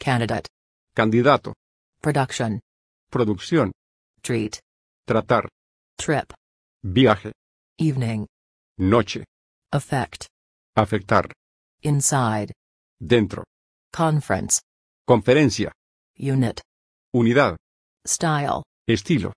Candidate. Candidato. Production. Producción. Treat. Tratar. Trip. Viaje. Evening. Noche. Affect. Afectar. Inside. Dentro. Conference. Conferencia. Unit. Unidad. Style. Estilo.